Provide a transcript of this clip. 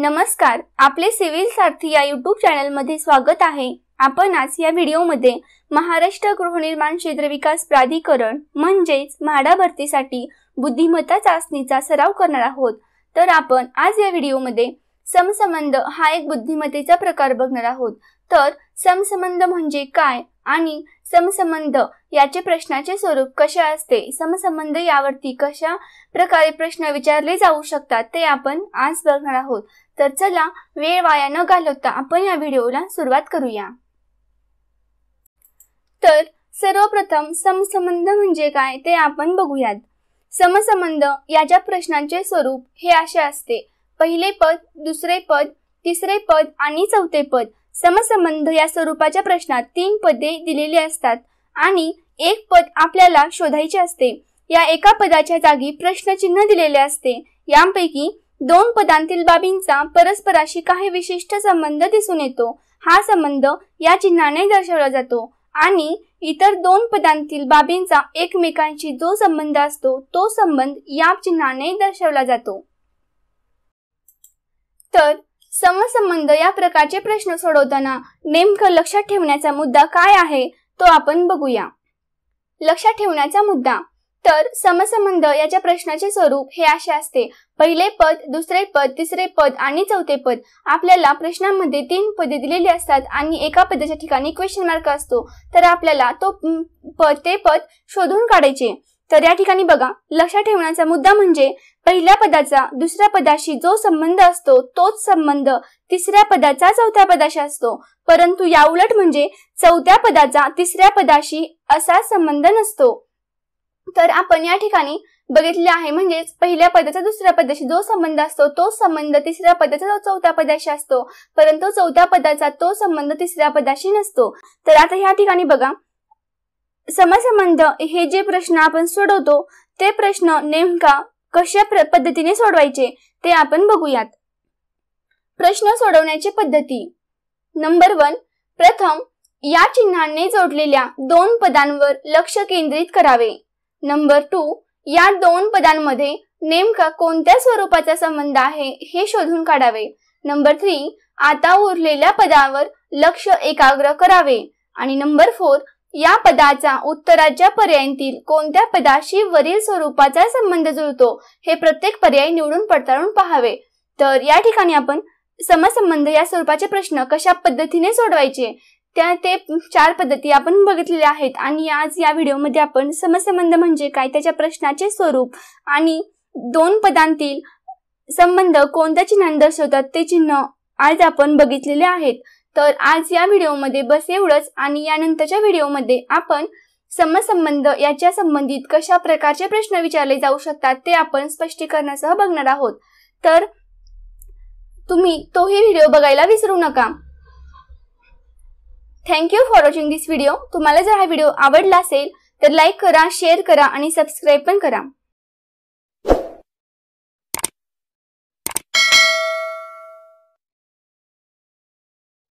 नमस्कार आपले सिव्हिल सारथी या यूट्यूब चॅनलमध्ये स्वागत आहे आपण आज या व्हिडिओमध्ये महाराष्ट्र गृहनिर्माण क्षेत्र विकास प्राधिकरण म्हणजेच म्हाडा भरतीसाठी बुद्धिमत्ता चाचणीचा सराव करणार आहोत तर आपण आज या व्हिडिओमध्ये समसंबंध हा एक बुद्धिमत्तेचा प्रकार बघणार आहोत तर समसंबंध म्हणजे काय आणि समसंबंध याचे प्रश्नाचे स्वरूप कसे असते समसंबंध यावरती कशा प्रकारे प्रश्न विचारले जाऊ शकतात ते आपण आज बघणार आहोत तर चला वेळ वाया न घालवता आपण या व्हिडिओला सुरुवात करूया तर सर्वप्रथम समसंबंध म्हणजे काय ते आपण बघूयात समसंबंध याच्या प्रश्नांचे स्वरूप हे असे असते पहिले पद दुसरे पद तिसरे पद आणि चौथे पद समसंबंध या स्वरूपाच्या प्रश्नात तीन पदे दिलेली असतात आणि एक पद आपल्याला शोधायचे असते या एका पदाच्या जागी प्रश्नचिन्ह दिलेले असते यापैकी दोन पदांतील बाबींचा परस्पराशी काही विशिष्ट संबंध दिसून येतो हा संबंध या चिन्हाने दर्शवला जातो आणि इतर दोन पदांतील बाबींचा एकमेकांशी जो संबंध असतो तो संबंध या चिन्हाने दर्शवला जातो तर समसंबंध या प्रकारचे प्रश्न सोडवताना नेमकं लक्षात ठेवण्याचा मुद्दा काय आहे तो आपण बघूया लक्षात ठेवण्याचा मुद्दा तर समसंबंध याच्या प्रश्नाचे स्वरूप हे असे असते पहिले पद दुसरे पद तिसरे पद आणि चौथे पद आपल्याला प्रश्नामध्ये तीन पदे दिलेली असतात आणि एका पदाच्या ठिकाणी क्वेश्चन मार्क असतो तर आपल्याला तो पद ते पद शोधून काढायचे तर या ठिकाणी बघा लक्षात ठेवण्याचा मुद्दा म्हणजे पहिल्या पदाचा दुसऱ्या पदाशी जो संबंध असतो तोच संबंध तिसऱ्या पदाचा चौथ्या पदाशी असतो परंतु या उलट म्हणजे चौथ्या पदाचा तिसऱ्या पदाशी असा संबंध नसतो तर आपण या ठिकाणी बघितले आहे म्हणजेच पहिल्या पदाचा दुसऱ्या पदाशी जो संबंध असतो तो संबंध तिसऱ्या पदाचा चौथ्या पदाशी असतो परंतु चौथ्या पदाचा तो संबंध तिसऱ्या पदाशी नसतो तर आता या ठिकाणी बघा समसंबंध हे जे प्रश्न आपण सोडवतो ते प्रश्न नेमका कशा पद्धतीने सोडवायचे ते आपण बघूयात प्रश्न सोडवण्याची पद्धती नंबर वन प्रथम या चिन्हाने जोडलेल्या दोन पदांवर लक्ष केंद्रित करावे नंबर टू या दोन पदांमध्ये नेमका कोणत्या स्वरूपाचा संबंध आहे हे शोधून काढावे नंबर थ्री आता उरलेल्या पदावर लक्ष एकाग्र करावे आणि नंबर फोर या पदाचा उत्तराच्या पर्यायांतील कोणत्या पदाशी वरील स्वरूपाचा संबंध जुळतो हे प्रत्येक पर्याय निवडून पडताळून पहावे तर या ठिकाणी आपण समसंबंध या स्वरूपाचे प्रश्न कशा पद्धतीने सोडवायचे त्या ते चार पद्धती आपण बघितलेल्या आहेत आणि आज या व्हिडिओमध्ये आपण समसंबंध म्हणजे काय त्याच्या प्रश्नाचे स्वरूप आणि दोन पदांतील संबंध कोणत्या चिन्हाने दर्शवतात ते चिन्ह आज आपण बघितलेले आहेत तर आज या व्हिडिओमध्ये बस एवढंच आणि यानंतरच्या व्हिडिओमध्ये आपण समसंबंध याच्या संबंधित कशा प्रकारचे प्रश्न विचारले जाऊ शकतात ते आपण स्पष्टीकरणासह बघणार आहोत तर तुम्ही तोही व्हिडिओ बघायला विसरू नका thank you for watching this video तुम्हाला जर हा व्हिडिओ आवडला असेल तर लाईक करा शेअर करा आणि सबस्क्राईब पण करा